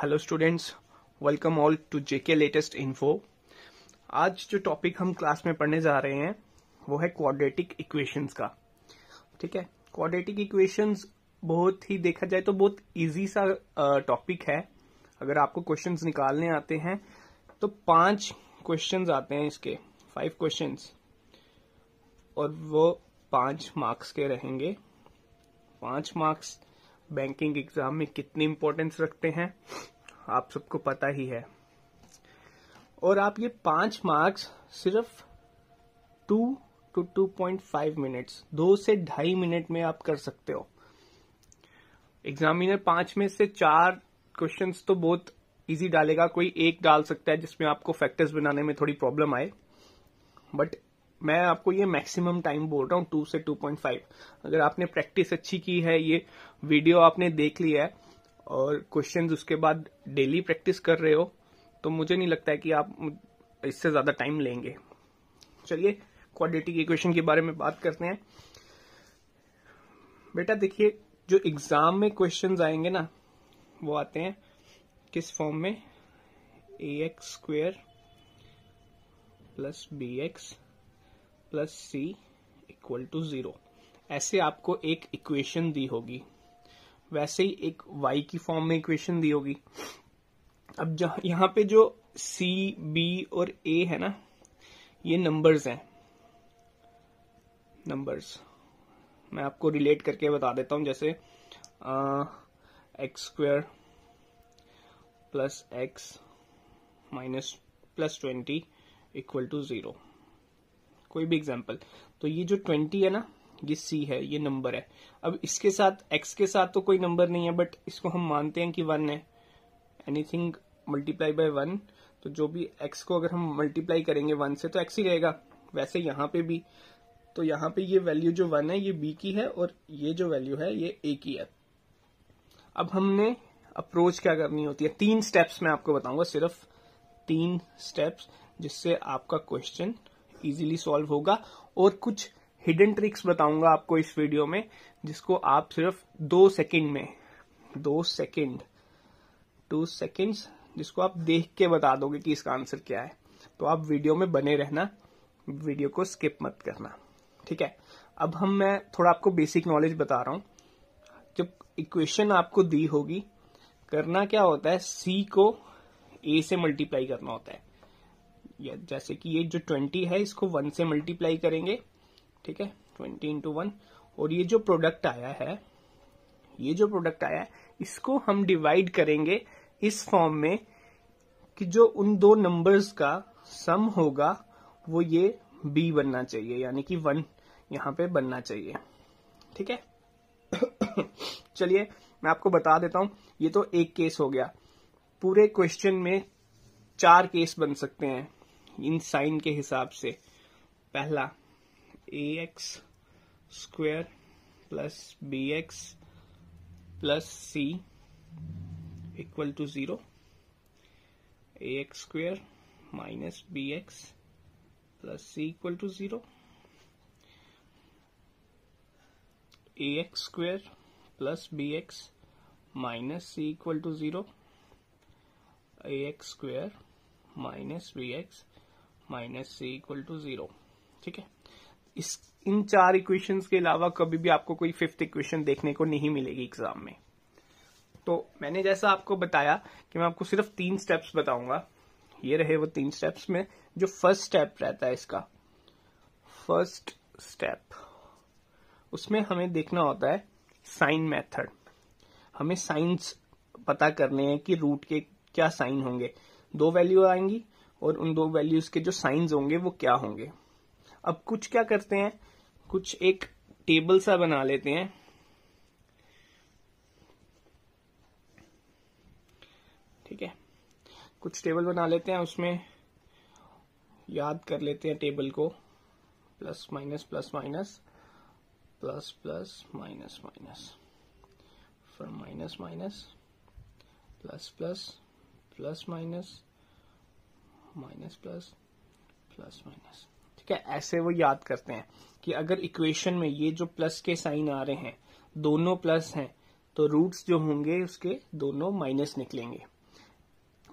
Hello students welcome all to JK latest info आज जो topic हम क्लास में पढ़ने जा रहे हैं वो है क्वाड्रेटिक इक्वेशंस का ठीक है क्वाड्रेटिक इक्वेशंस बहुत ही देखा जाए तो बहुत इजी सा टॉपिक है अगर आपको क्वेश्चंस निकालने आते हैं तो पांच क्वेश्चंस आते हैं इसके फाइव क्वेश्चन और वो पांच मार्क्स के रहेंगे पांच मार्क्स बैंकिंग एग्जाम में कितनी इम्पोर्टेंस रखते हैं आप सबको पता ही है और आप ये पांच मार्क्स सिर्फ two two two point five minutes दो से ढाई मिनट में आप कर सकते हो एग्जामिनर पांच में से चार क्वेश्चंस तो बहुत इजी डालेगा कोई एक डाल सकता है जिसमें आपको फैक्टर्स बनाने में थोड़ी प्रॉब्लम आए बट मैं आपको ये मैक्सिमम टाइम बोल रहा हूँ टू से टू पॉइंट फाइव अगर आपने प्रैक्टिस अच्छी की है ये वीडियो आपने देख लिया है और क्वेश्चंस उसके बाद डेली प्रैक्टिस कर रहे हो तो मुझे नहीं लगता है कि आप इससे ज्यादा टाइम लेंगे चलिए क्वाड्रेटिक इक्वेशन के बारे में बात करते हैं बेटा देखिए जो एग्जाम में क्वेश्चन आएंगे ना वो आते हैं किस फॉर्म में A x square plus B x plus C equal to zero ऐसे आपको एक इक्वेशन दी होगी वैसे ही एक y की फॉर्म में इक्वेशन दी होगी अब जहां यहां पे जो c, b और a है ना ये नंबर्स हैं नंबर्स मैं आपको रिलेट करके बता देता हूं जैसे x square plus x minus plus twenty equal to zero कोई भी एग्जाम्पल तो ये जो ट्वेंटी है ना ये सी है ये नंबर है अब इसके साथ एक्स के साथ तो कोई नंबर नहीं है बट इसको हम मानते हैं कि वन है एनीथिंग मल्टीप्लाई बाय वन तो जो भी एक्स को अगर हम मल्टीप्लाई करेंगे वन से तो एक्स ही रहेगा वैसे यहां पे भी तो यहां पे ये वैल्यू जो वन है ये बी की है और ये जो वैल्यू है ये ए की है अब हमने अप्रोच क्या करनी होती है तीन स्टेप्स मैं आपको बताऊंगा सिर्फ तीन स्टेप्स जिससे आपका क्वेश्चन इजीली सॉल्व होगा और कुछ हिडन ट्रिक्स बताऊंगा आपको इस वीडियो में जिसको आप सिर्फ दो सेकंड में दो सेकंड टू सेकंड्स जिसको आप देख के बता दोगे कि इसका आंसर क्या है तो आप वीडियो में बने रहना वीडियो को स्किप मत करना ठीक है अब हम मैं थोड़ा आपको बेसिक नॉलेज बता रहा हूं जब इक्वेशन आपको दी होगी करना क्या होता है सी को ए से मल्टीप्लाई करना होता है जैसे कि ये जो ट्वेंटी है इसको वन से मल्टीप्लाई करेंगे ठीक है ट्वेंटी इंटू वन और ये जो प्रोडक्ट आया है ये जो प्रोडक्ट आया है इसको हम डिवाइड करेंगे इस फॉर्म में कि जो उन दो नंबर्स का सम होगा वो ये बी बनना चाहिए यानी कि वन यहाँ पे बनना चाहिए ठीक है चलिए मैं आपको बता देता हूं ये तो एक केस हो गया पूरे क्वेश्चन में चार केस बन सकते हैं इन साइन के हिसाब से पहला a x square plus B x plus C equal to zero a x square minus b x plus C equal to zero a x square plus B x minus c equal to zero a x square minus b x minus c equal to zero ठीक है इस इन चार equations के अलावा कभी भी आपको कोई फिफ्थ इक्वेशन देखने को नहीं मिलेगी एग्जाम में तो मैंने जैसा आपको बताया कि मैं आपको सिर्फ तीन स्टेप्स बताऊंगा ये रहे वो तीन स्टेप्स में जो फर्स्ट स्टेप रहता है इसका फर्स्ट स्टेप उसमें हमें देखना होता है साइन मेथड हमें साइंस पता करने हैं कि रूट के क्या साइन होंगे दो वैल्यू आएंगी और उन दो वैल्यूज के जो साइंस होंगे वो क्या होंगे अब कुछ क्या करते हैं कुछ एक टेबल सा बना लेते हैं ठीक है कुछ टेबल बना लेते हैं उसमें याद कर लेते हैं टेबल को plus minus plus minus plus plus minus minus from minus minus plus plus plus minus minus plus plus minus ठीक है ऐसे वो याद करते हैं कि अगर इक्वेशन में ये जो प्लस के साइन आ रहे हैं दोनों प्लस हैं तो रूट्स जो होंगे उसके दोनों माइनस निकलेंगे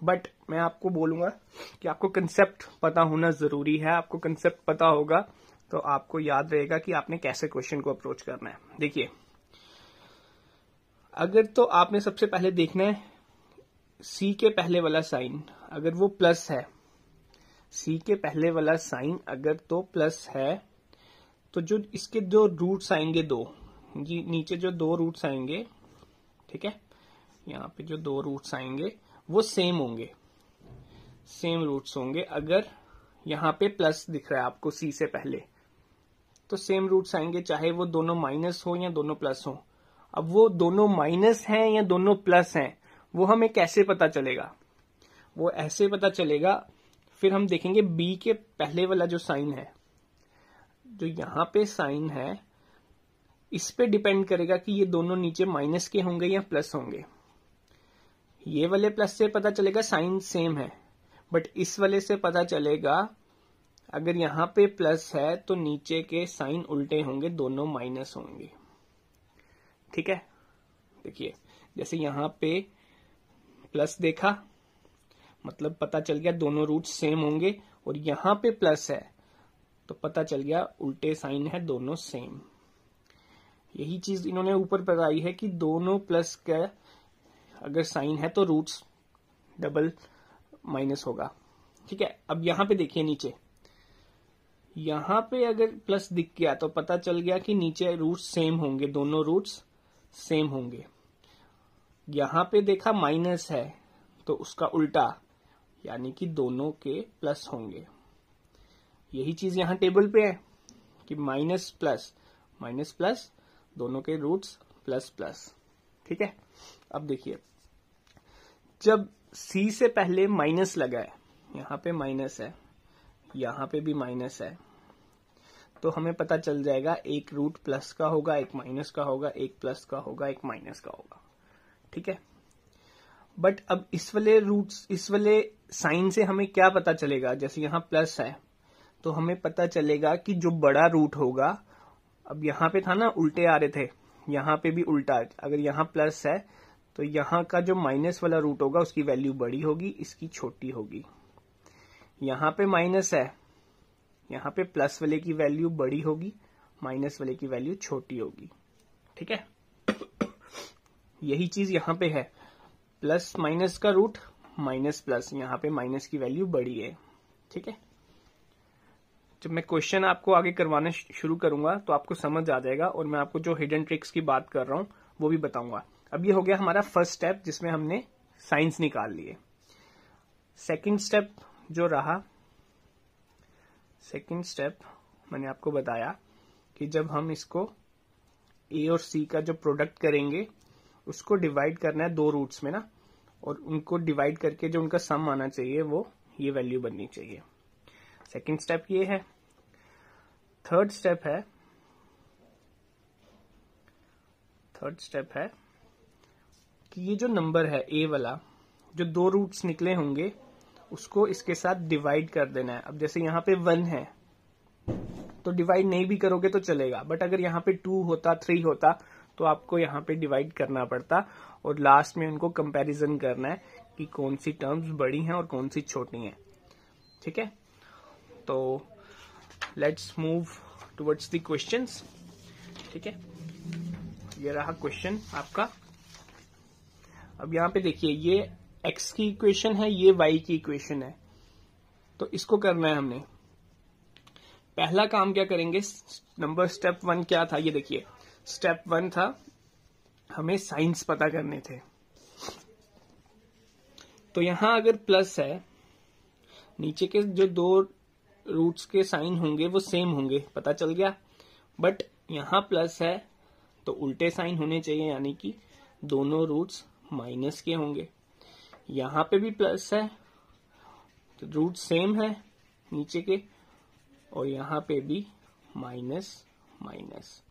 बट मैं आपको बोलूंगा कि आपको कंसेप्ट पता होना जरूरी है आपको कंसेप्ट पता होगा तो आपको याद रहेगा कि आपने कैसे क्वेश्चन को अप्रोच करना है देखिए अगर तो आपने सबसे पहले देखना है सी के पहले वाला साइन अगर वो प्लस है सी के पहले वाला साइन अगर तो प्लस है तो जो इसके दो रूट्स आएंगे दो जी नीचे जो दो रूट्स आएंगे ठीक है यहाँ पे जो दो रूट्स आएंगे वो सेम होंगे सेम रूट्स होंगे अगर यहाँ पे प्लस दिख रहा है आपको सी से पहले तो सेम रूट्स आएंगे चाहे वो दोनों माइनस हो या दोनों प्लस हो अब वो दोनों माइनस हैं या दोनों प्लस हैं वो हमें कैसे पता चलेगा वो ऐसे पता चलेगा फिर हम देखेंगे बी के पहले वाला जो साइन है जो यहां पे साइन है इस पे डिपेंड करेगा कि ये दोनों नीचे माइनस के होंगे या प्लस होंगे ये वाले प्लस से पता चलेगा साइन सेम है बट इस वाले से पता चलेगा अगर यहां पे प्लस है तो नीचे के साइन उल्टे होंगे दोनों माइनस होंगे ठीक है देखिए जैसे यहां पे प्लस देखा मतलब पता चल गया दोनों रूट सेम होंगे और यहां पे प्लस है तो पता चल गया उल्टे साइन है दोनों सेम यही चीज इन्होंने ऊपर बताई है कि दोनों प्लस का अगर साइन है तो रूट्स डबल माइनस होगा ठीक है अब यहां पे देखिए नीचे यहां पे अगर प्लस दिख गया तो पता चल गया कि नीचे रूट सेम होंगे दोनों रूट्स सेम होंगे यहां पे देखा माइनस है तो उसका उल्टा यानी कि दोनों के प्लस होंगे यही चीज यहां टेबल पे है कि माइनस प्लस माइनस प्लस दोनों के रूट्स प्लस प्लस ठीक है अब देखिए जब सी से पहले माइनस लगा है यहां पे माइनस है यहां पे भी माइनस है तो हमें पता चल जाएगा एक रूट प्लस का होगा एक माइनस का होगा एक प्लस का होगा एक माइनस का होगा ठीक है बट अब इस वाले रूट्स इस वाले साइन से हमें क्या पता चलेगा जैसे यहाँ प्लस है तो हमें पता चलेगा कि जो बड़ा रूट होगा अब यहां पे था ना उल्टे आ रहे थे यहां पे भी उल्टा अगर यहाँ प्लस है तो यहां का जो माइनस वाला रूट होगा उसकी वैल्यू बड़ी होगी इसकी छोटी होगी यहाँ पे माइनस है यहां पे प्लस वाले की वैल्यू बड़ी होगी माइनस वाले की वैल्यू छोटी होगी ठीक है यही चीज यहां पे है प्लस माइनस का रूट माइनस प्लस यहां पे माइनस की वैल्यू बड़ी है ठीक है जब मैं क्वेश्चन आपको आगे करवाना शुरू करूंगा तो आपको समझ आ जाएगा और मैं आपको जो हिडन ट्रिक्स की बात कर रहा हूं वो भी बताऊंगा अब ये हो गया हमारा फर्स्ट स्टेप जिसमें हमने साइंस निकाल लिए सेकंड स्टेप जो रहा सेकंड स्टेप मैंने आपको बताया कि जब हम इसको ए और सी का जो प्रोडक्ट करेंगे उसको डिवाइड करना है दो रूट्स में ना और उनको डिवाइड करके जो उनका सम आना चाहिए वो ये वैल्यू बननी चाहिए सेकेंड स्टेप ये है थर्ड स्टेप है थर्ड स्टेप है कि ये जो नंबर है ए वाला जो दो रूट्स निकले होंगे उसको इसके साथ डिवाइड कर देना है अब जैसे यहां पे वन है तो डिवाइड नहीं भी करोगे तो चलेगा बट अगर यहाँ पे टू होता थ्री होता तो आपको यहाँ पे डिवाइड करना पड़ता और लास्ट में उनको कंपेरिजन करना है कि कौन सी टर्म्स बड़ी हैं और कौन सी छोटी हैं ठीक है तो let's move towards the question ठीक है ये रहा क्वेश्चन आपका अब यहाँ पे देखिए ये एक्स की इक्वेशन है ये वाई की इक्वेशन है तो इसको करना है हमने पहला काम क्या करेंगे नंबर स्टेप वन क्या था ये देखिए स्टेप वन था हमें साइंस पता करने थे तो यहां अगर प्लस है नीचे के जो दो रूट्स के साइन होंगे वो सेम होंगे पता चल गया बट यहाँ प्लस है तो उल्टे साइन होने चाहिए यानी कि दोनों रूट्स माइनस के होंगे यहाँ पे भी प्लस है तो रूट सेम है नीचे के और यहाँ पे भी माइनस माइनस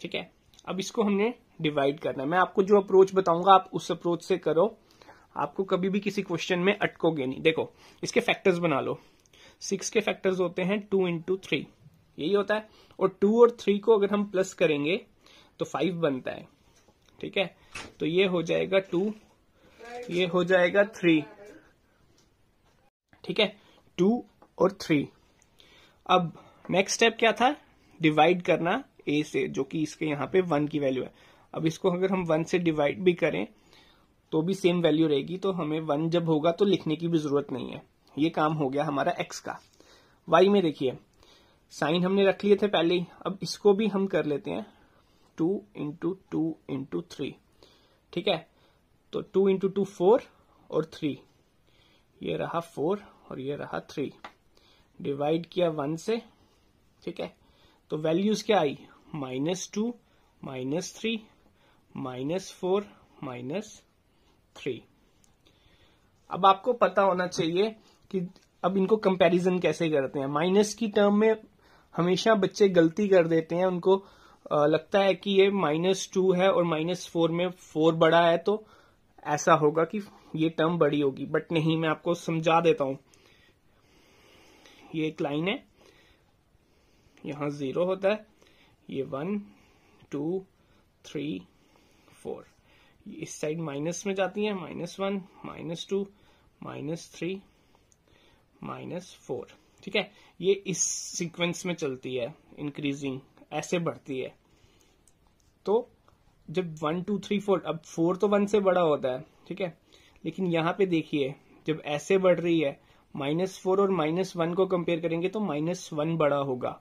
ठीक है अब इसको हमने डिवाइड करना है मैं आपको जो अप्रोच बताऊंगा आप उस अप्रोच से करो आपको कभी भी किसी क्वेश्चन में अटकोगे नहीं देखो इसके फैक्टर्स बना लो सिक्स के फैक्टर्स होते हैं टू इंटू थ्री यही होता है और टू और थ्री को अगर हम प्लस करेंगे तो फाइव बनता है ठीक है तो ये हो जाएगा टू ये हो जाएगा थ्री ठीक है टू और थ्री अब नेक्स्ट स्टेप क्या था डिवाइड करना ए से जो कि इसके यहाँ पे वन की वैल्यू है अब इसको अगर हम वन से डिवाइड भी करें तो भी सेम वैल्यू रहेगी तो हमें वन जब होगा तो लिखने की भी जरूरत नहीं है ये काम हो गया हमारा एक्स का वाई में देखिए साइन हमने रख लिए थे पहले ही अब इसको भी हम कर लेते हैं two into two into three ठीक है तो टू इंटू टू फोर और थ्री ये रहा फोर और ये रहा थ्री डिवाइड किया वन से ठीक है तो वैल्यूज क्या आई minus two minus three minus four minus three अब आपको पता होना चाहिए कि अब इनको कंपैरिजन कैसे करते हैं माइनस की टर्म में हमेशा बच्चे गलती कर देते हैं उनको लगता है कि ये माइनस टू है और माइनस फोर में फोर बड़ा है तो ऐसा होगा कि ये टर्म बड़ी होगी बट नहीं मैं आपको समझा देता हूं ये एक लाइन है यहाँ जीरो होता है ये वन टू थ्री फोर इस साइड माइनस में जाती है minus one minus two minus three minus four ठीक है ये इस सीक्वेंस में चलती है इंक्रीजिंग ऐसे बढ़ती है तो जब वन टू थ्री फोर अब फोर तो वन से बड़ा होता है ठीक है लेकिन यहाँ पे देखिए जब ऐसे बढ़ रही है माइनस फोर और माइनस वन को कंपेयर करेंगे तो माइनस वन बड़ा होगा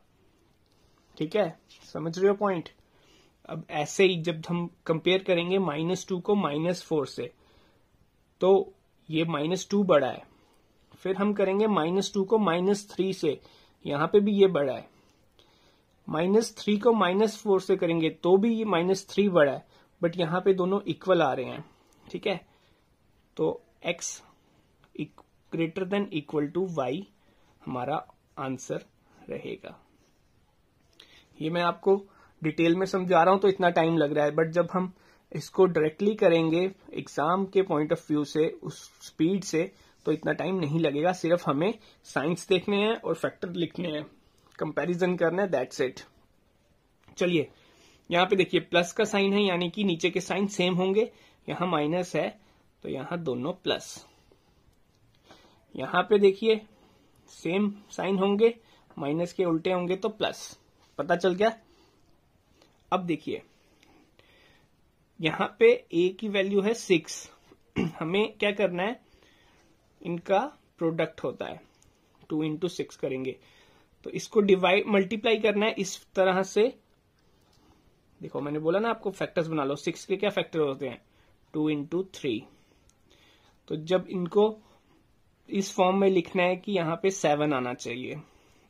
ठीक है समझ रहे हो पॉइंट अब ऐसे ही जब हम कंपेयर करेंगे माइनस टू को माइनस फोर से तो ये माइनस टू बड़ा है फिर हम करेंगे माइनस टू को माइनस थ्री से यहां पे भी ये बड़ा है माइनस थ्री को माइनस फोर से करेंगे तो भी ये माइनस थ्री बड़ा है बट यहां पे दोनों इक्वल आ रहे हैं ठीक है तो x greater than equal to y हमारा आंसर रहेगा ये मैं आपको डिटेल में समझा रहा हूं तो इतना टाइम लग रहा है बट जब हम इसको डायरेक्टली करेंगे एग्जाम के पॉइंट ऑफ व्यू से उस स्पीड से तो इतना टाइम नहीं लगेगा सिर्फ हमें साइंस देखने हैं और फैक्टर लिखने हैं कंपैरिजन करना है दैट्स इट चलिए यहाँ पे देखिए प्लस का साइन है यानी कि नीचे के साइन सेम होंगे यहाँ माइनस है तो यहां दोनों प्लस यहां पे देखिए सेम साइन होंगे माइनस के उल्टे होंगे तो प्लस पता चल गया अब देखिए यहां पे ए की वैल्यू है सिक्स हमें क्या करना है इनका प्रोडक्ट होता है टू इंटू सिक्स करेंगे तो इसको डिवाइड मल्टीप्लाई करना है इस तरह से देखो मैंने बोला ना आपको फैक्टर्स बना लो सिक्स के क्या फैक्टर होते हैं टू इंटू थ्री तो जब इनको इस फॉर्म में लिखना है कि यहां पे सेवन आना चाहिए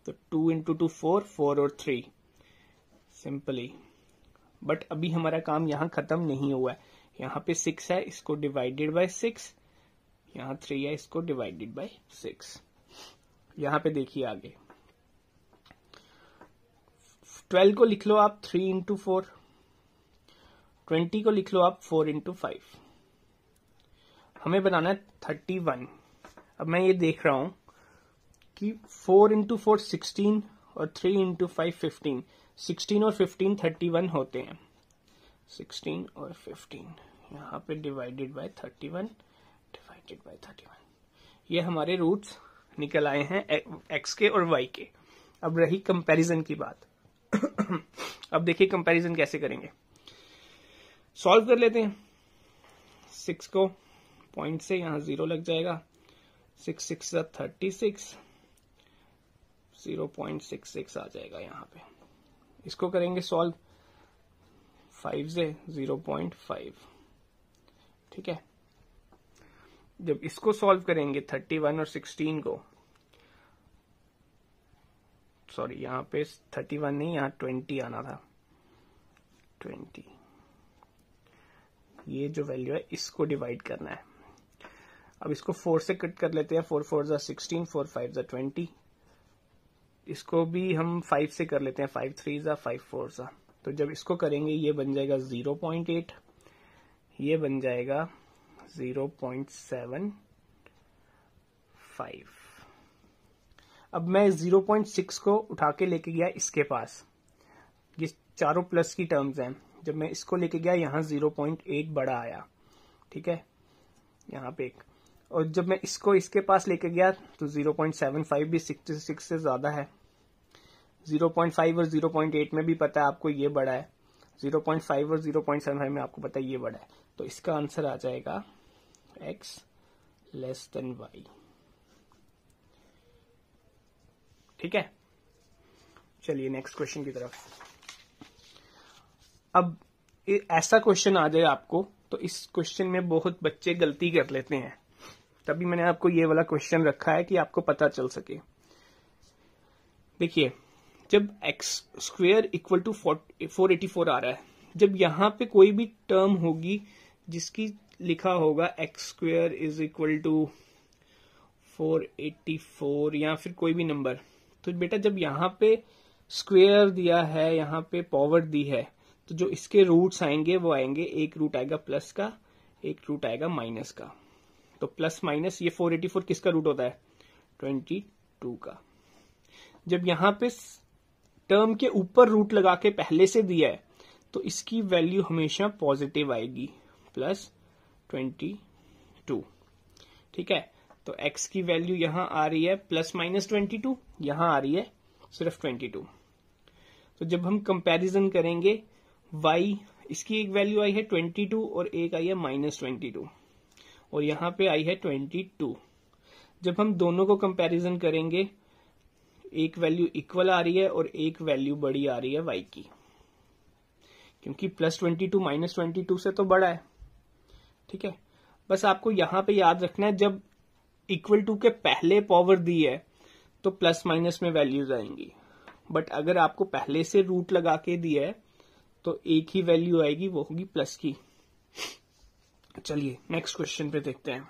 तो two into two four four और थ्री सिंपली बट अभी हमारा काम यहाँ खत्म नहीं हुआ है यहाँ पे सिक्स है इसको डिवाइडेड बाय सिक्स यहाँ थ्री है इसको डिवाइडेड बाय सिक्स यहाँ पे देखिए आगे ट्वेल्व को लिख लो आप थ्री इंटू फोर ट्वेंटी को लिख लो आप फोर इंटू फाइव हमें बनाना है थर्टी वन अब मैं ये देख रहा हूं कि फोर इंटू फोर सिक्सटीन और three into five fifteen sixteen और फिफ्टीन थर्टी वन होते हैं सिक्सटीन और फिफ्टीन यहाँ पे divided by thirty one divided by thirty one ये हमारे रूट्स निकल आए हैं एक्स के और वाई के अब रही कंपैरिजन की बात अब देखिए कंपैरिजन कैसे करेंगे सॉल्व कर लेते हैं सिक्स को पॉइंट से यहाँ जीरो लग जाएगा six six thirty six zero point six six आ जाएगा यहाँ पे इसको करेंगे सॉल्व फाइव से जीरो पॉइंट फाइव ठीक है जब इसको सॉल्व करेंगे थर्टी वन और सिक्सटीन को सॉरी यहां पे थर्टी वन नहीं यहां ट्वेंटी आना था ट्वेंटी ये जो वैल्यू है इसको डिवाइड करना है अब इसको फोर से कट कर लेते हैं four four sixteen sixteen four five जो ट्वेंटी इसको भी हम फाइव से कर लेते हैं फाइव थ्री ज़ा फाइव फोर ज़ा तो जब इसको करेंगे ये बन जाएगा ज़ीरो पॉइंट एट ये बन जाएगा ज़ीरो पॉइंट सेवन फाइव अब मैं ज़ीरो पॉइंट सिक्स को उठा के लेके गया इसके पास ये चारों प्लस की टर्म्स हैं जब मैं इसको लेके गया यहां जीरो पॉइंट एट बड़ा आया ठीक है यहां पे एक और जब मैं इसको इसके पास लेके गया तो जीरो पॉइंट सेवन फाइव भी सिक्सटी सिक्स से ज़्यादा है 0.5 और 0.8 में भी पता है आपको ये बड़ा है 0.5 और 0.75 में आपको पता है ये बड़ा है तो इसका आंसर आ जाएगा x लेस देन y ठीक है चलिए नेक्स्ट क्वेश्चन की तरफ अब ऐसा क्वेश्चन आ जाए आपको तो इस क्वेश्चन में बहुत बच्चे गलती कर लेते हैं तभी मैंने आपको ये वाला क्वेश्चन रखा है कि आपको पता चल सके देखिए जब x square equal to four eighty four आ रहा है जब यहाँ पे कोई भी टर्म होगी जिसकी लिखा होगा x square is equal to four eighty four या फिर कोई भी नंबर तो बेटा जब यहाँ पे स्क्वेयर दिया है यहाँ पे पावर दी है तो जो इसके रूट्स आएंगे वो आएंगे एक रूट आएगा प्लस का एक रूट आएगा माइनस का तो प्लस माइनस ये फोर एटी फोर किसका रूट होता है ट्वेंटी टू का जब यहाँ पे टर्म के ऊपर रूट लगा के पहले से दिया है तो इसकी वैल्यू हमेशा पॉजिटिव आएगी प्लस ट्वेंटी टू ठीक है तो x की वैल्यू यहां आ रही है प्लस माइनस ट्वेंटी टू यहां आ रही है सिर्फ ट्वेंटी टू तो जब हम कंपैरिजन करेंगे y इसकी एक वैल्यू आई है ट्वेंटी टू और एक आई है माइनस ट्वेंटी टू और यहां पे आई है ट्वेंटी टू जब हम दोनों को कंपैरिजन करेंगे एक वैल्यू इक्वल आ रही है और एक वैल्यू बड़ी आ रही है वाई की क्योंकि plus twenty two minus twenty two से तो बड़ा है ठीक है बस आपको यहां पे याद रखना है जब इक्वल टू के पहले पावर दी है तो प्लस माइनस में वैल्यूज आएंगी बट अगर आपको पहले से रूट लगा के दिया है तो एक ही वैल्यू आएगी वो होगी प्लस की चलिए नेक्स्ट क्वेश्चन पे देखते हैं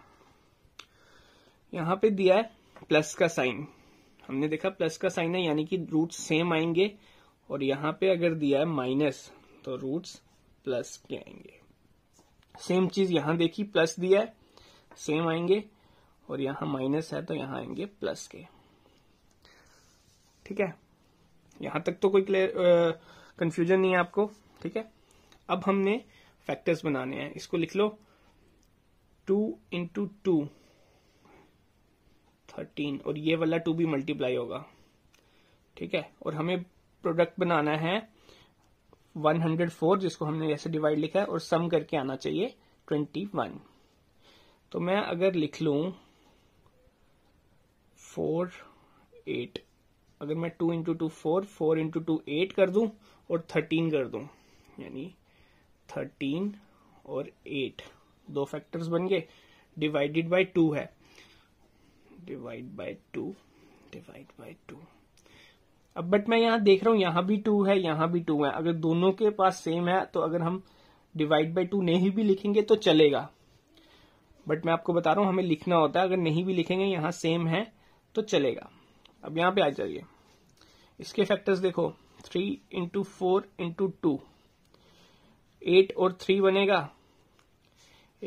यहां पे दिया है प्लस का साइन हमने देखा प्लस का साइन है यानी कि रूट सेम आएंगे और यहां पे अगर दिया है माइनस तो रूट्स प्लस के आएंगे सेम चीज यहां देखी प्लस दिया है सेम आएंगे और यहां माइनस है तो यहां आएंगे प्लस के ठीक है यहां तक तो कोई क्लियर कंफ्यूजन नहीं है आपको ठीक है अब हमने फैक्टर्स बनाने हैं इसको लिख लो टू इंटू टू थर्टीन और ये वाला टू भी मल्टीप्लाई होगा ठीक है और हमें प्रोडक्ट बनाना है 104 जिसको हमने ऐसे डिवाइड लिखा है और सम करके आना चाहिए 21 तो मैं अगर लिख लू फोर एट अगर मैं two into two four four into two eight कर दूं और थर्टीन कर दूं यानी थर्टीन और एट दो फैक्टर्स बन गए डिवाइडेड बाय टू है divide by two divide by two अब बट मैं यहां देख रहा हूँ यहां भी टू है यहां भी टू है अगर दोनों के पास सेम है तो अगर हम डिवाइड बाय टू नहीं भी लिखेंगे तो चलेगा बट मैं आपको बता रहा हूँ हमें लिखना होता है अगर नहीं भी लिखेंगे यहाँ सेम है तो चलेगा अब यहाँ पे आ जाइए इसके फैक्टर्स देखो three into four into two eight और थ्री बनेगा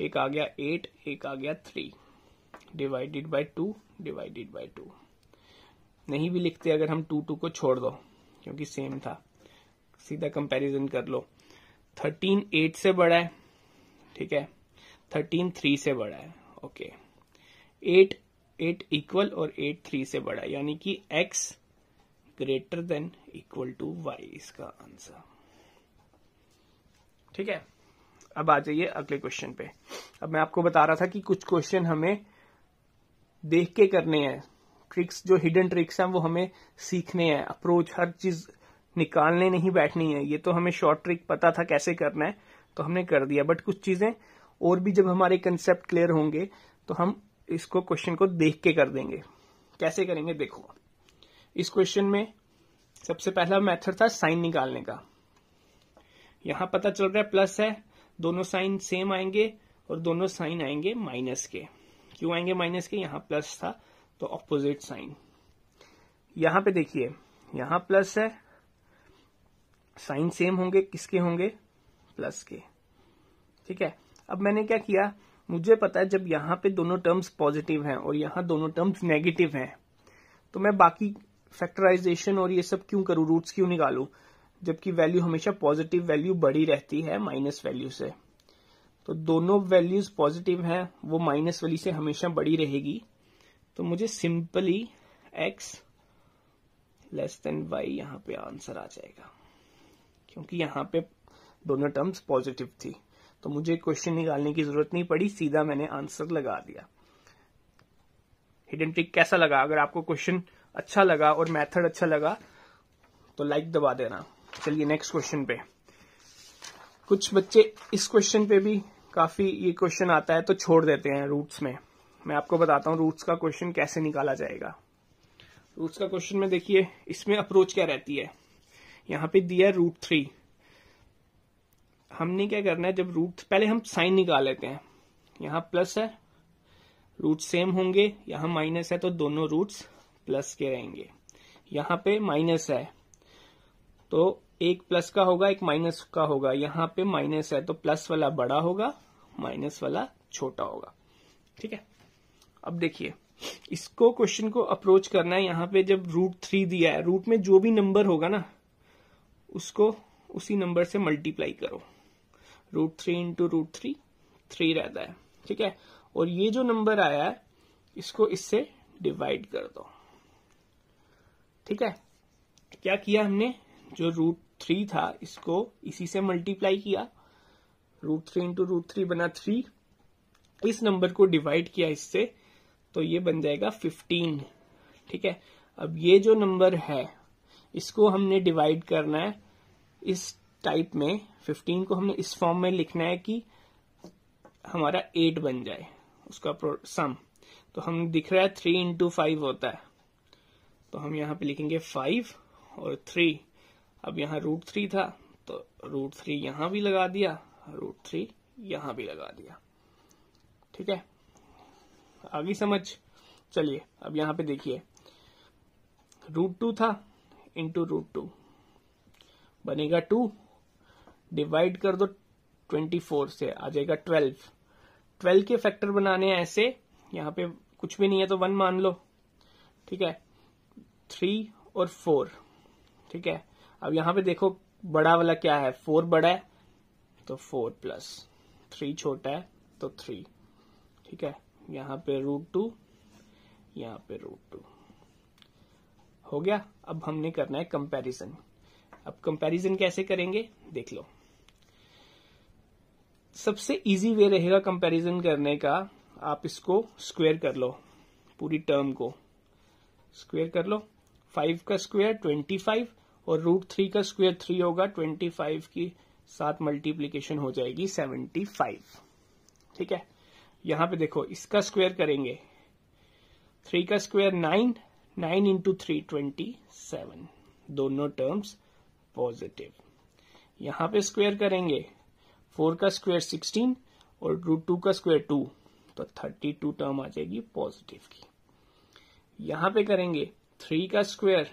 एक आ गया एट एक आ गया three divided by two divided by two नहीं भी लिखते अगर हम टू टू को छोड़ दो क्योंकि सेम था सीधा कंपैरिजन कर लो थर्टीन एट से बड़ा है ठीक है थर्टीन थ्री से बड़ा है ओके एट एट इक्वल और एट थ्री से बड़ा यानी कि x greater than equal to y इसका आंसर ठीक है अब आ जाइए अगले क्वेश्चन पे अब मैं आपको बता रहा था कि कुछ क्वेश्चन हमें देख के करने हैं ट्रिक्स जो हिडन ट्रिक्स हैं वो हमें सीखने हैं अप्रोच हर चीज निकालने नहीं बैठनी है ये तो हमें शॉर्ट ट्रिक पता था कैसे करना है तो हमने कर दिया बट कुछ चीजें और भी जब हमारे कंसेप्ट क्लियर होंगे तो हम इसको क्वेश्चन को देख के कर देंगे कैसे करेंगे देखो इस क्वेश्चन में सबसे पहला मेथड था साइन निकालने का यहां पता चल रहा है प्लस है दोनों साइन सेम आएंगे और दोनों साइन आएंगे माइनस के क्यों आएंगे माइनस के यहां प्लस था तो ऑपोजिट साइन यहां पे देखिए यहां प्लस है साइन सेम होंगे किसके होंगे प्लस के ठीक है अब मैंने क्या किया मुझे पता है जब यहां पे दोनों टर्म्स पॉजिटिव हैं और यहां दोनों टर्म्स नेगेटिव हैं तो मैं बाकी फैक्टराइजेशन और ये सब क्यों करूं रूट्स क्यों निकालू जबकि वैल्यू हमेशा पॉजिटिव वैल्यू बड़ी रहती है माइनस वैल्यू से तो दोनों वैल्यूज पॉजिटिव हैं वो माइनस वाली से हमेशा बड़ी रहेगी तो मुझे simply x less than y यहां पे आंसर आ जाएगा क्योंकि यहां पे दोनों टर्म्स पॉजिटिव थी तो मुझे क्वेश्चन निकालने की जरूरत नहीं पड़ी सीधा मैंने आंसर लगा दिया हिडन ट्रिक कैसा लगा अगर आपको क्वेश्चन अच्छा लगा और मेथड अच्छा लगा तो लाइक दबा देना चलिए नेक्स्ट क्वेश्चन पे कुछ बच्चे इस क्वेश्चन पे भी काफ़ी ये क्वेश्चन आता है तो छोड़ देते हैं रूट्स में मैं आपको बताता हूँ रूट्स का क्वेश्चन कैसे निकाला जाएगा रूट्स का क्वेश्चन में देखिए इसमें अप्रोच क्या रहती है यहाँ पे दिया है रूट थ्री हमने क्या करना है जब रूट पहले हम साइन निकाल लेते हैं यहाँ प्लस है रूट सेम होंगे यहां माइनस है तो दोनों रूट्स प्लस के रहेंगे यहाँ पे माइनस है तो एक प्लस का होगा एक माइनस का होगा यहां पे माइनस है तो प्लस वाला बड़ा होगा माइनस वाला छोटा होगा ठीक है अब देखिए इसको क्वेश्चन को अप्रोच करना है यहां पे जब रूट थ्री दिया है रूट में जो भी नंबर होगा ना उसको उसी नंबर से मल्टीप्लाई करो root three into root three three रहता है ठीक है और ये जो नंबर आया है इसको इससे डिवाइड कर दो ठीक है क्या किया हमने जो रूट थ्री था इसको इसी से मल्टीप्लाई किया root three into root three बना थ्री इस नंबर को डिवाइड किया इससे तो ये बन जाएगा फिफ्टीन ठीक है अब ये जो नंबर है इसको हमने डिवाइड करना है इस टाइप में फिफ्टीन को हमने इस फॉर्म में लिखना है कि हमारा एट बन जाए उसका सम तो हम दिख रहा है थ्री इंटू फाइव होता है तो हम यहाँ पे लिखेंगे फाइव और थ्री अब यहाँ रूट थ्री था तो रूट थ्री यहां भी लगा दिया रूट थ्री यहां भी लगा दिया ठीक है आगे समझ चलिए अब यहां पे देखिए रूट टू था इंटू रूट टू बनेगा टू डिवाइड कर दो ट्वेंटी फोर से आ जाएगा ट्वेल्व ट्वेल्व के फैक्टर बनाने हैं ऐसे यहां पे कुछ भी नहीं है तो वन मान लो ठीक है थ्री और फोर ठीक है अब यहां पे देखो बड़ा वाला क्या है फोर बड़ा है तो फोर प्लस थ्री छोटा है तो थ्री ठीक है यहां पे रूट टू यहां पे रूट टू हो गया अब हमने करना है कंपैरिजन अब कंपैरिजन कैसे करेंगे देख लो सबसे इजी वे रहेगा कंपैरिजन करने का आप इसको स्क्वेयर कर लो पूरी टर्म को स्क्वेयर कर लो फाइव का स्क्वेयर ट्वेंटी फाइव और रूट थ्री का स्क्वेयर थ्री होगा ट्वेंटी फाइव की साथ मल्टीप्लीकेशन हो जाएगी सेवेंटी फाइव ठीक है यहां पे देखो इसका स्क्वेयर करेंगे थ्री का square nine nine into three twenty seven दोनों टर्म्स पॉजिटिव यहां पे स्क्वेयर करेंगे फोर का स्क्वेयर सिक्सटीन और रूट टू का स्क्वेयर टू तो थर्टी टू टर्म आ जाएगी पॉजिटिव की यहां पे करेंगे थ्री का square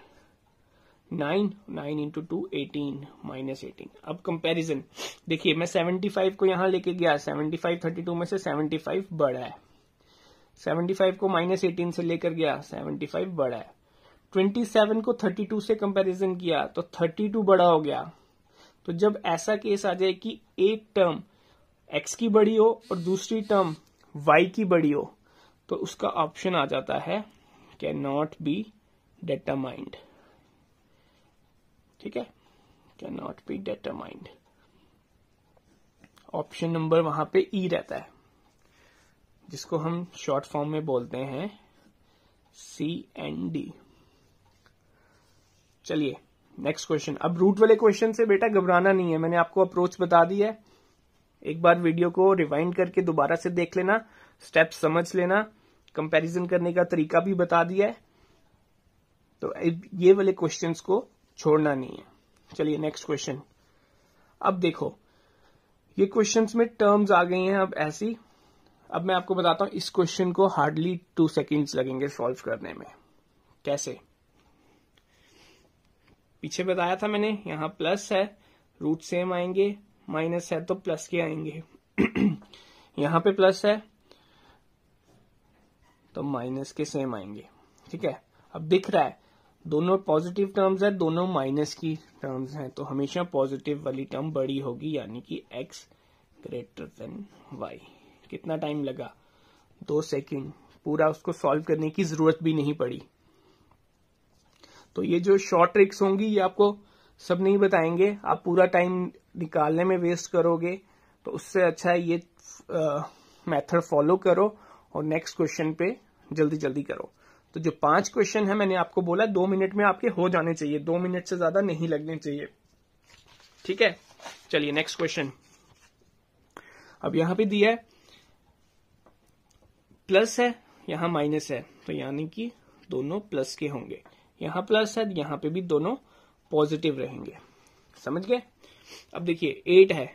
nine into two eighteen minus eighteen अब कंपैरिजन देखिए मैं सेवेंटी फाइव को यहां लेके गया सेवेंटी फाइव थर्टी टू में से सेवेंटी फाइव बड़ा है सेवेंटी फाइव को माइनस एटीन से लेकर गया सेवेंटी फाइव बड़ा है ट्वेंटी सेवन को थर्टी टू से कंपेरिजन किया तो थर्टी टू बड़ा हो गया तो जब ऐसा केस आ जाए कि एक टर्म एक्स की बड़ी हो और दूसरी टर्म वाई की बड़ी हो तो उसका ऑप्शन आ जाता है कैन नॉट बी डिटरमाइंड ठीक है can not be determined option number वहां पे ई e रहता है जिसको हम शॉर्ट फॉर्म में बोलते हैं सी एन डी चलिए नेक्स्ट क्वेश्चन अब रूट वाले क्वेश्चन से बेटा घबराना नहीं है मैंने आपको अप्रोच बता दी है एक बार वीडियो को रिवाइंड करके दोबारा से देख लेना स्टेप समझ लेना कंपैरिजन करने का तरीका भी बता दिया है तो ये वाले क्वेश्चंस को छोड़ना नहीं है चलिए नेक्स्ट क्वेश्चन अब देखो ये क्वेश्चन में टर्म्स आ गई हैं अब ऐसी अब मैं आपको बताता हूं इस क्वेश्चन को हार्डली टू सेकेंड्स लगेंगे सॉल्व करने में कैसे पीछे बताया था मैंने यहां प्लस है रूट सेम आएंगे माइनस है तो प्लस के आएंगे यहां पे प्लस है तो माइनस के सेम आएंगे ठीक है अब दिख रहा है दोनों पॉजिटिव टर्म्स है दोनों माइनस की टर्म्स हैं तो हमेशा पॉजिटिव वाली टर्म बड़ी होगी यानी कि एक्स ग्रेटर देन वाई कितना टाइम लगा दो सेकेंड पूरा उसको सॉल्व करने की जरूरत भी नहीं पड़ी तो ये जो शॉर्ट ट्रिक्स होंगी ये आपको सब नहीं बताएंगे आप पूरा टाइम निकालने में वेस्ट करोगे तो उससे अच्छा है ये मेथड फॉलो करो और नेक्स्ट क्वेश्चन पे जल्दी जल्दी करो तो जो पांच क्वेश्चन है मैंने आपको बोला दो मिनट में आपके हो जाने चाहिए दो मिनट से ज्यादा नहीं लगने चाहिए ठीक है चलिए नेक्स्ट क्वेश्चन अब यहां पे दिया है प्लस है यहां माइनस है तो यानी कि दोनों प्लस के होंगे यहां प्लस है यहां पे भी दोनों पॉजिटिव रहेंगे समझ गए अब देखिए एट है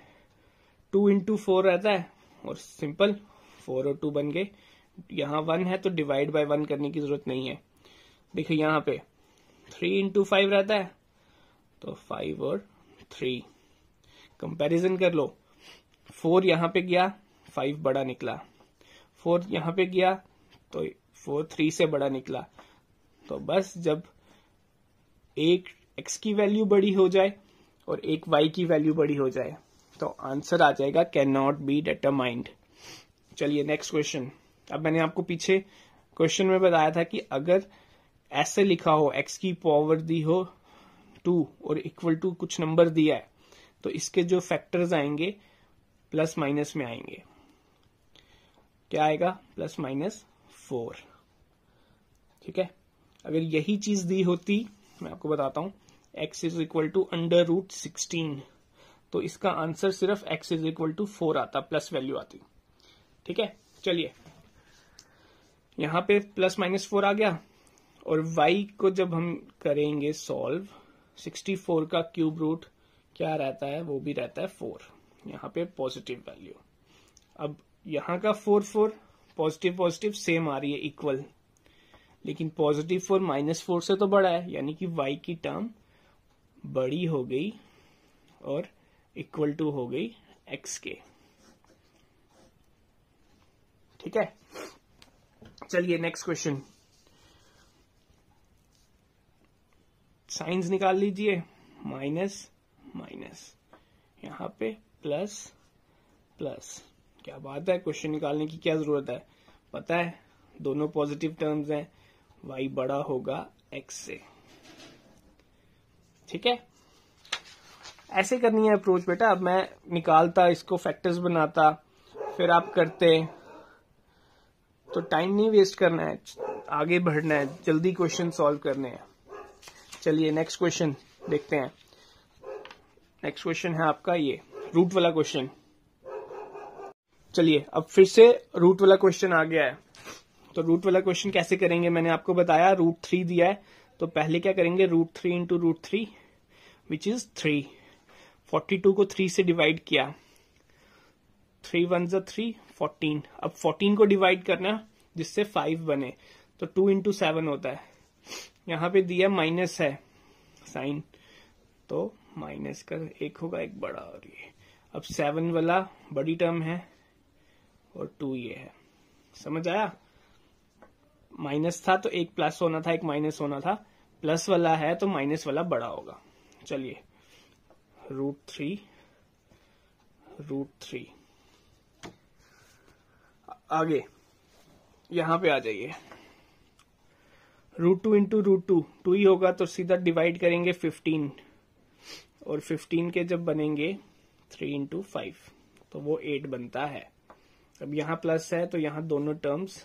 टू इंटू फोर रहता है और सिंपल फोर और टू बन गए यहां वन है तो डिवाइड बाय वन करने की जरूरत नहीं है देखिए यहां पे थ्री इंटू फाइव रहता है तो फाइव और थ्री कंपैरिजन कर लो फोर यहां पे गया फाइव बड़ा निकला फोर यहां पे गया तो फोर थ्री से बड़ा निकला तो बस जब एक एक्स की वैल्यू बड़ी हो जाए और एक वाई की वैल्यू बड़ी हो जाए तो आंसर आ जाएगा कैन नॉट बी डिटरमाइंड चलिए नेक्स्ट क्वेश्चन अब मैंने आपको पीछे क्वेश्चन में बताया था कि अगर ऐसे लिखा हो एक्स की पावर दी हो टू और इक्वल टू कुछ नंबर दिया है तो इसके जो फैक्टर्स आएंगे प्लस माइनस में आएंगे क्या आएगा प्लस माइनस फोर ठीक है अगर यही चीज दी होती मैं आपको बताता हूं x is equal to under root sixteen तो इसका आंसर सिर्फ x is equal to four आता प्लस वैल्यू आती ठीक है चलिए यहां पे प्लस माइनस फोर आ गया और y को जब हम करेंगे सॉल्व 64 का क्यूब रूट क्या रहता है वो भी रहता है फोर यहाँ पे पॉजिटिव वैल्यू अब यहां का four four positive positive same आ रही है इक्वल लेकिन पॉजिटिव फोर माइनस फोर से तो बड़ा है यानी कि y की टर्म बड़ी हो गई और इक्वल टू हो गई x के ठीक है चलिए नेक्स्ट क्वेश्चन साइंस निकाल लीजिए माइनस माइनस यहां पे प्लस प्लस क्या बात है क्वेश्चन निकालने की क्या जरूरत है पता है दोनों पॉजिटिव टर्म्स हैं वाई बड़ा होगा एक्स से ठीक है ऐसे करनी है अप्रोच बेटा अब मैं निकालता इसको फैक्टर्स बनाता फिर आप करते तो टाइम नहीं वेस्ट करना है आगे बढ़ना है जल्दी क्वेश्चन सॉल्व करने हैं चलिए नेक्स्ट क्वेश्चन देखते हैं नेक्स्ट क्वेश्चन है आपका ये रूट वाला क्वेश्चन चलिए अब फिर से रूट वाला क्वेश्चन आ गया है तो रूट वाला क्वेश्चन कैसे करेंगे मैंने आपको बताया रूट थ्री दिया है तो पहले क्या करेंगे root three into root three which is three forty two को थ्री से डिवाइड किया थ्री वन जो थ्री फोर्टीन अब फोर्टीन को डिवाइड करना जिससे फाइव बने तो टू इंटू सेवन होता है यहां पे दिया माइनस है साइन तो माइनस का एक होगा एक बड़ा और ये अब सेवन वाला बड़ी टर्म है और टू ये है समझ आया माइनस था तो एक प्लस होना था एक माइनस होना था प्लस वाला है तो माइनस वाला बड़ा होगा चलिए रूट थ्री रूट थ्री आगे यहां पे आ जाइए root two into root two two ही होगा तो सीधा डिवाइड करेंगे फिफ्टीन और फिफ्टीन के जब बनेंगे थ्री इंटू फाइव तो वो एट बनता है अब यहां प्लस है तो यहां दोनों टर्म्स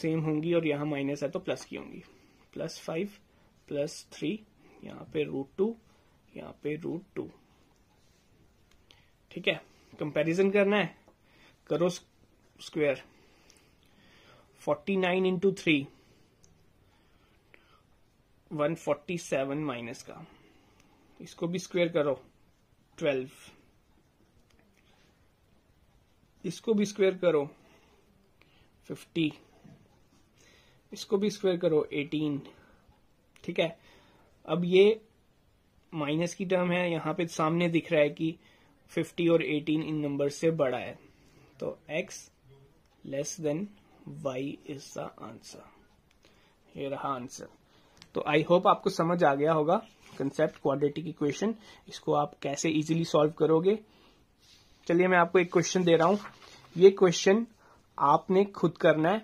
सेम होंगी और यहां माइनस है तो प्लस की होंगी प्लस फाइव प्लस थ्री यहां पे रूट टू यहां पे रूट टू ठीक है कंपैरिजन करना है करो square 49 into 3 147 माइनस का इसको भी स्क्वायर करो 12 इसको भी स्क्वायर करो 50 इसको भी स्क्वायर करो 18 ठीक है अब ये माइनस की टर्म है यहां पे सामने दिख रहा है कि 50 और 18 इन नंबर से बड़ा है तो x less than y is the answer. ये रहा आंसर तो आई होप आपको समझ आ गया होगा कंसेप्ट क्वाड्रेटिक इक्वेशन इसको आप कैसे इजीली सॉल्व करोगे चलिए मैं आपको एक क्वेश्चन दे रहा हूं ये क्वेश्चन आपने खुद करना है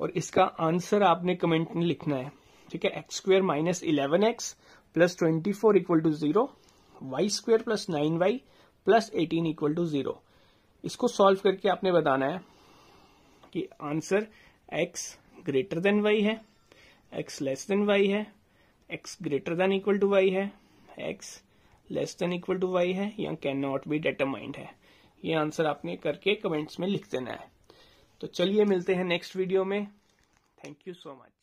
और इसका आंसर आपने कमेंट में लिखना है ठीक है x square minus eleven x plus twenty four equal to zero y square plus nine y plus eighteen equal to zero इसको सॉल्व करके आपने बताना है कि answer x greater than y है एक्स लेस देन वाई है x greater than equal to y है x less than equal to y है या कैन नॉट बी डिटरमाइंड है ये आंसर आपने करके कमेंट्स में लिख देना है तो चलिए मिलते हैं नेक्स्ट वीडियो में थैंक यू सो मच